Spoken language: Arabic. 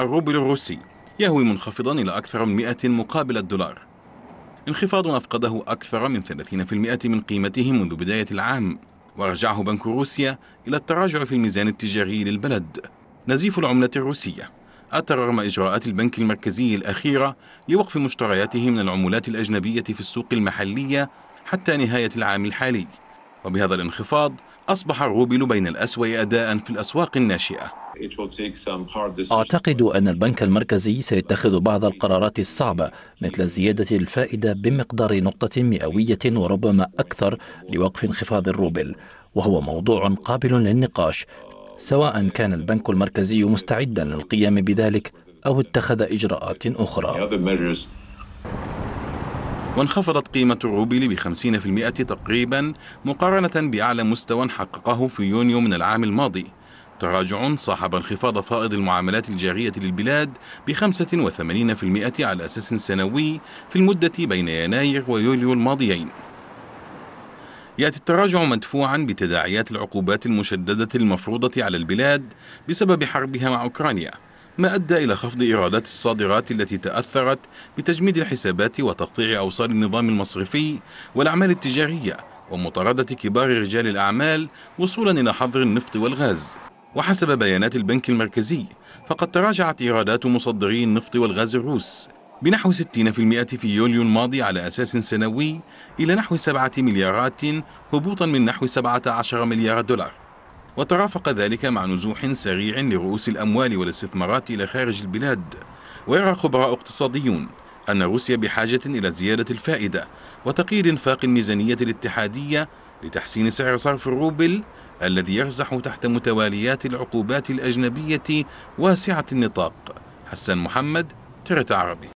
الروبل الروسي يهوي منخفضا إلى أكثر من 100 مقابل الدولار انخفاض أفقده أكثر من 30% من قيمته منذ بداية العام ورجعه بنك روسيا إلى التراجع في الميزان التجاري للبلد نزيف العملة الروسية أتى رغم إجراءات البنك المركزي الأخيرة لوقف مشترياته من العملات الأجنبية في السوق المحلية حتى نهاية العام الحالي وبهذا الانخفاض أصبح الروبل بين الأسوأ أداء في الأسواق الناشئة أعتقد أن البنك المركزي سيتخذ بعض القرارات الصعبة مثل زيادة الفائدة بمقدار نقطة مئوية وربما أكثر لوقف انخفاض الروبل وهو موضوع قابل للنقاش سواء كان البنك المركزي مستعدا للقيام بذلك أو اتخذ إجراءات أخرى وانخفضت قيمة الروبل ب 50% تقريبا مقارنة بأعلى مستوى حققه في يونيو من العام الماضي تراجع صاحب انخفاض فائض المعاملات الجارية للبلاد ب 85% على أساس سنوي في المدة بين يناير ويوليو الماضيين يأتي التراجع مدفوعا بتداعيات العقوبات المشددة المفروضة على البلاد بسبب حربها مع أوكرانيا ما أدى إلى خفض إيرادات الصادرات التي تأثرت بتجميد الحسابات وتقطيع أوصال النظام المصرفي والأعمال التجارية ومطاردة كبار رجال الأعمال وصولا إلى حظر النفط والغاز وحسب بيانات البنك المركزي فقد تراجعت إيرادات مصدري النفط والغاز الروس بنحو 60% في يوليو الماضي على أساس سنوي إلى نحو 7 مليارات هبوطا من نحو 17 مليار دولار وترافق ذلك مع نزوح سريع لرؤوس الأموال والاستثمارات إلى خارج البلاد ويرى خبراء اقتصاديون أن روسيا بحاجة إلى زيادة الفائدة وتقييد انفاق الميزانية الاتحادية لتحسين سعر صرف الروبل الذي يرزح تحت متواليات العقوبات الأجنبية واسعة النطاق حسن محمد ترت عربي